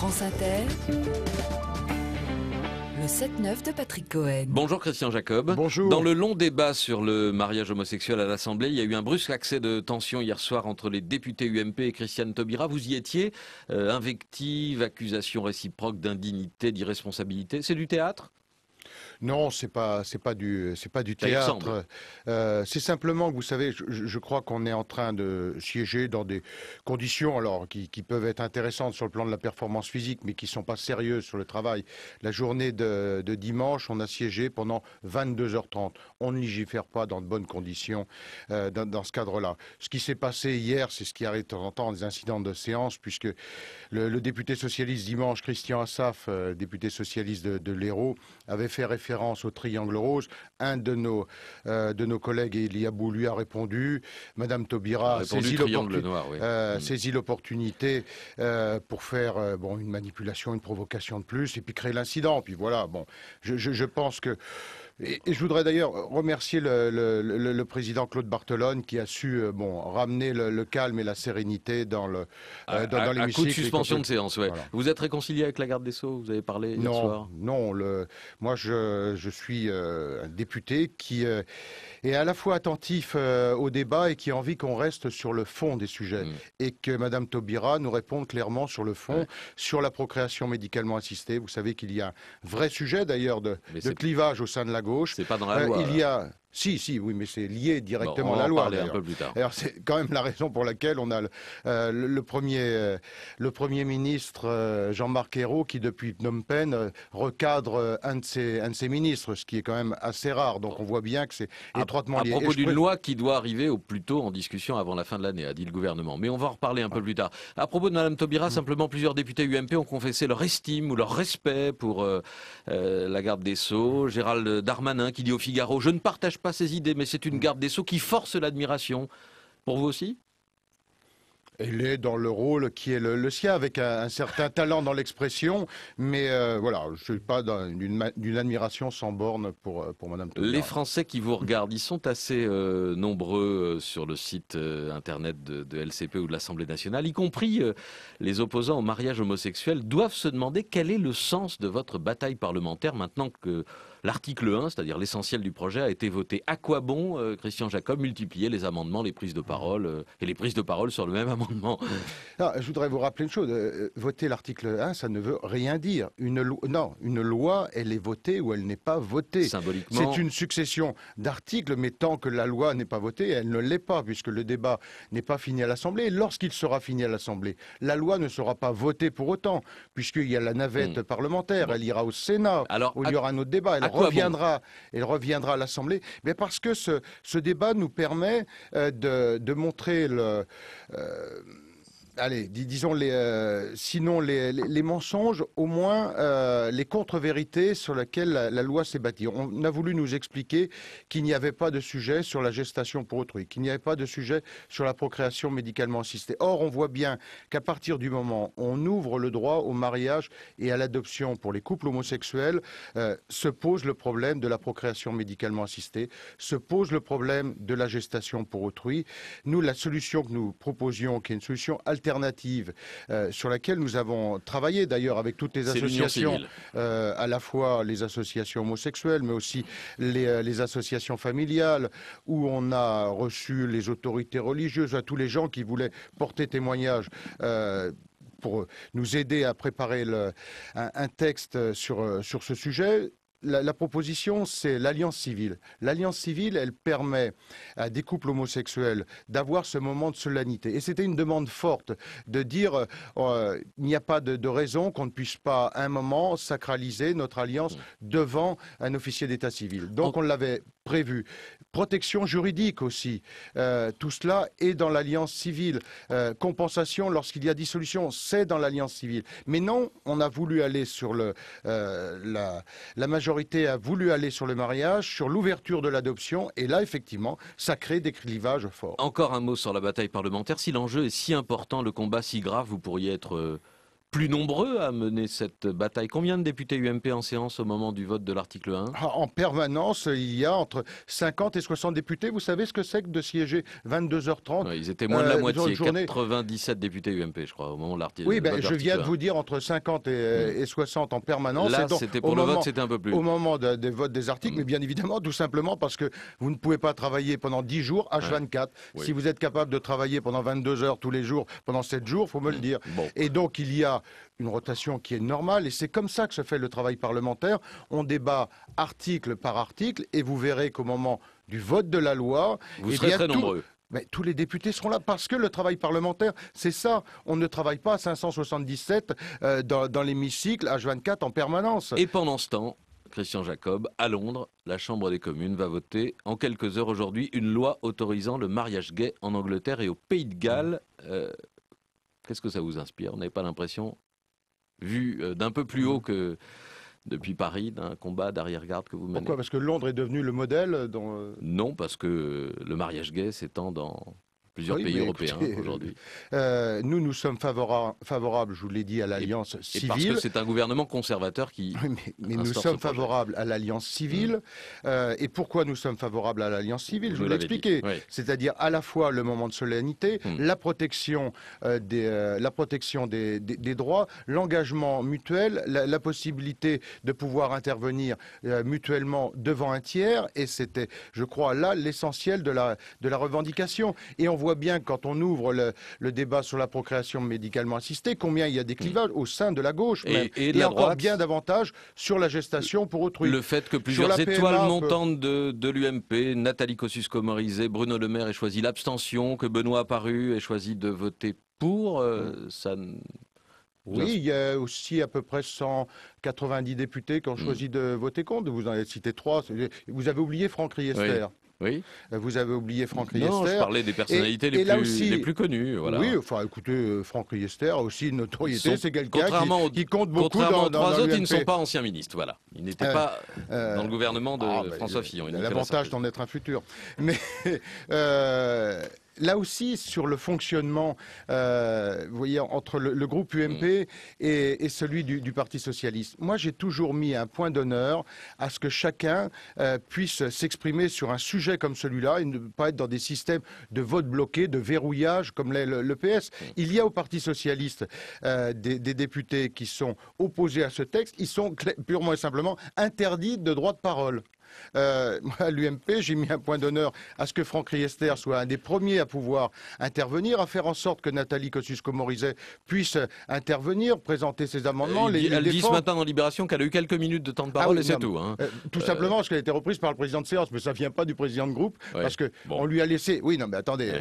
France Inter. Le 7-9 de Patrick Cohen. Bonjour Christian Jacob. Bonjour. Dans le long débat sur le mariage homosexuel à l'Assemblée, il y a eu un brusque accès de tension hier soir entre les députés UMP et Christiane Taubira. Vous y étiez. Euh, invective, invectives, accusations réciproques d'indignité, d'irresponsabilité. C'est du théâtre non, c'est pas c'est pas du c'est pas du théâtre. Euh, c'est simplement que vous savez, je, crois qu'on est en train de siéger dans des conditions alors qui, peuvent être intéressantes sur le plan de la performance physique, mais qui sont pas sérieuses sur le travail. La journée de, dimanche, on a siégé pendant 22h30. On ne légifère pas dans de bonnes conditions euh, dans, ce cadre-là. Ce qui s'est passé hier, c'est ce qui arrive de temps en temps des incidents de séance, puisque le, député socialiste dimanche, Christian Assaf, euh, député socialiste de, de l'Hérault, avait fait référence référence au triangle rose. Un de nos, euh, de nos collègues, Eliabou, lui a répondu. Madame Taubira saisi euh, mm. l'opportunité euh, pour faire bon, une manipulation, une provocation de plus, et puis créer l'incident. Puis voilà, bon, je, je pense que et, je voudrais d'ailleurs remercier le, président Claude Bartolone qui a su euh, bon, ramener le, calme et la sérénité dans le euh, coup de suspension de séance, ouais. Vous êtes réconcilié avec la garde des Sceaux Vous avez parlé hier non, soir Non, moi je, je suis euh, un député qui est à la fois attentif au débat et qui a envie qu'on reste sur le fond des sujets mm. et que Madame Taubira nous réponde clairement sur le fond, sur la procréation médicalement assistée. Vous savez qu'il y a un vrai sujet d'ailleurs de, de clivage au sein de la gauche gauche. C'est pas dans la euh, loi, Il y a si, si, oui, mais c'est lié directement à la loi. On En parler un peu plus tard. Alors c'est quand même la raison pour laquelle on a le, euh, premier, euh, le premier ministre euh, Jean-Marc Ayrault qui depuis Phnom Penh recadre un de, ses, un ses ministres, ce qui est quand même assez rare. Donc on voit bien que c'est étroitement lié. À propos d'une loi qui doit arriver au plus tôt en discussion avant la fin de l'année, a dit le gouvernement. Mais on va en reparler un peu ah. plus tard. À propos de Madame Taubira, mm. simplement plusieurs députés UMP ont confessé leur estime ou leur respect pour la garde des Sceaux. Gérald Darmanin qui dit au Figaro :« Je ne partage pas ses idées, mais c'est une mm. garde des Sceaux qui force l'admiration. Pour vous aussi elle est dans le rôle qui est le, sien, avec un, certain talent dans l'expression. Mais euh, voilà, je ne suis pas d'une admiration sans borne pour, euh, pour Madame Les Français qui vous regardent, ils sont assez euh, nombreux sur le site internet de, de, LCP ou de l'Assemblée nationale, y compris les opposants au mariage homosexuel, doivent se demander quel est le sens de votre bataille parlementaire maintenant que L'article 1, c'est-à-dire l'essentiel du projet, a été voté. À quoi bon, euh, Christian Jacob, multiplier les amendements, les prises de parole euh, et les prises de parole sur le même amendement Je voudrais vous rappeler une chose. Euh, voter l'article 1, ça ne veut rien dire. Une non, une loi, elle est votée ou elle n'est pas votée. Symboliquement. C'est une succession d'articles, mais tant que la loi n'est pas votée, elle ne l'est pas, puisque le débat n'est pas fini à l'Assemblée. Lorsqu'il sera fini à l'Assemblée, la loi ne sera pas votée pour autant, puisqu'il y a la navette hmm. parlementaire. Elle ira au Sénat, où il y aura un autre débat reviendra, il reviendra à l'Assemblée, mais parce que ce, débat nous permet euh, de, de montrer le, euh, allez, disons les, euh, sinon les, les, mensonges, au moins euh, les contre-vérités sur lesquelles la, loi s'est bâtie. On a voulu nous expliquer qu'il n'y avait pas de sujet sur la gestation pour autrui, qu'il n'y avait pas de sujet sur la procréation médicalement assistée. Or, on voit bien qu'à partir du moment où on ouvre le droit au mariage et à l'adoption pour les couples homosexuels, euh, se pose le problème de la procréation médicalement assistée, se pose le problème de la gestation pour autrui. Nous, la solution que nous proposions, qui est une solution alternative euh, sur laquelle nous avons travaillé d'ailleurs avec toutes les associations, euh, à la fois les associations homosexuelles, mais aussi euh, les, associations familiales, où on a reçu les autorités religieuses, à tous les gens qui voulaient porter témoignage. pour nous aider à préparer un, texte sur, sur ce sujet. La, proposition, c'est l'alliance civile. L'alliance civile, elle permet à des couples homosexuels d'avoir ce moment de solennité. Et c'était une demande forte de dire euh, il n'y a pas de, de raison qu'on ne puisse pas, à un moment, sacraliser notre alliance mm. devant un officier d'état civil. Donc on l'avait prévu protection juridique aussi. Euh, tout cela est dans l'alliance civile. Euh, compensation lorsqu'il y a dissolution, c'est dans l'alliance civile. Mais non, on a voulu aller sur le... Euh, la, la, majorité a voulu aller sur le mariage, sur l'ouverture de l'adoption, et là, effectivement, ça crée des clivages forts. Encore un mot sur la bataille parlementaire. Si l'enjeu est si important, le combat si grave, vous pourriez être plus nombreux à mener cette bataille. Combien de députés UMP en séance au moment du vote de l'article 1 ah, En permanence, il y a entre 50 et 60 députés. Vous savez ce que c'est que de siéger 22h30 Ils étaient moins de la euh, moitié, 97 députés UMP, je crois, au moment de l'article Oui, ben, je viens de vous dire entre 50 et, 60 en permanence. Là, c'était pour le vote, c'était un peu plus. Au moment des votes des articles, mais mm. bien évidemment, tout simplement parce que vous ne pouvez pas travailler pendant 10 jours, H24. Si vous êtes capable de travailler pendant 22 heures tous les jours, pendant 7 jours, il faut me le mm. dire. Et donc, il y a une rotation qui est normale et c'est comme ça que se fait le travail parlementaire. On débat article par article et vous verrez qu'au moment du vote de la loi, vous eh serez très nombreux. Mais tous les députés seront là parce que le travail parlementaire, c'est ça. On ne travaille pas à 577 euh, dans, l'hémicycle H24 en permanence. Et pendant ce temps, Christian Jacob, à Londres, la Chambre des communes va voter en quelques heures aujourd'hui une loi autorisant le mariage gay en Angleterre et au Pays de Galles. Euh, Qu'est-ce que ça vous inspire On n'avait pas l'impression, vu euh, d'un peu plus haut que depuis Paris, d'un combat d'arrière-garde que vous menez. Pourquoi Parce que Londres est devenu le modèle dans... Euh, non, parce que le mariage gay s'étend dans Plusieurs pays européens hein, aujourd'hui. Euh, euh, nous, nous sommes favorables, je vous l'ai dit, à l'alliance civile. Et parce que c'est un gouvernement conservateur qui. mais, nous sommes favorables à l'alliance civile. Mm. Euh, et pourquoi nous sommes favorables à l'alliance civile Je vous, l'ai expliqué. C'est-à-dire à la fois le moment de solennité, mm. la protection, des, la protection des, droits, l'engagement mutuel, la, possibilité de pouvoir intervenir mutuellement devant un tiers. Et c'était, je crois, là l'essentiel de la, de la revendication. Et on voit bien quand on ouvre le, débat sur la procréation médicalement assistée combien il y a des clivages au sein de la gauche même, et, y de encore bien davantage sur la gestation pour autrui. Le fait que plusieurs étoiles montantes de, l'UMP, Nathalie Kosciusko-Morizet, Bruno Le Maire aient choisi l'abstention, que Benoît Apparu ait choisi de voter pour, euh, ça oui, il y a aussi à peu près 190 députés qui ont mm. choisi de voter contre. Vous en avez cité trois. Vous avez oublié Franck Riester. Euh, vous avez oublié Franck Riester. Non, je parlais des personnalités les, plus, connues. Oui, enfin, écoutez, euh, Franck Riester a aussi une notoriété. C'est quelqu'un qui, compte beaucoup contrairement dans, aux trois autres, ils ne sont pas anciens ministres. Voilà. Ils n'étaient euh, pas dans le gouvernement de ah, bah, François Fillon. l'avantage d'en être un futur. Mais là aussi, sur le fonctionnement, euh, voyez, entre le, groupe UMP mm. et, celui du, Parti Socialiste, moi, j'ai toujours mis un point d'honneur à ce que chacun euh, puisse s'exprimer sur un sujet comme celui-là et ne pas être dans des systèmes de vote bloqué, de verrouillage, comme l'est mm. Il y a au Parti Socialiste euh, des, des, députés qui sont opposés à ce texte. Ils sont purement et simplement interdits de droit de parole. Euh, moi, à l'UMP, j'ai mis un point d'honneur à ce que Franck Riester soit un des premiers à pouvoir intervenir, à faire en sorte que Nathalie Kosciusko-Morizet puisse intervenir, présenter ses amendements. Euh, les, elle dit ce matin dans Libération qu'elle a eu quelques minutes de temps de ah parole et c'est tout. Hein. Euh, tout simplement parce qu'elle a été reprise par le président de séance, mais ça ne vient pas du président de groupe, parce qu'on lui a laissé... Oui, non, mais attendez...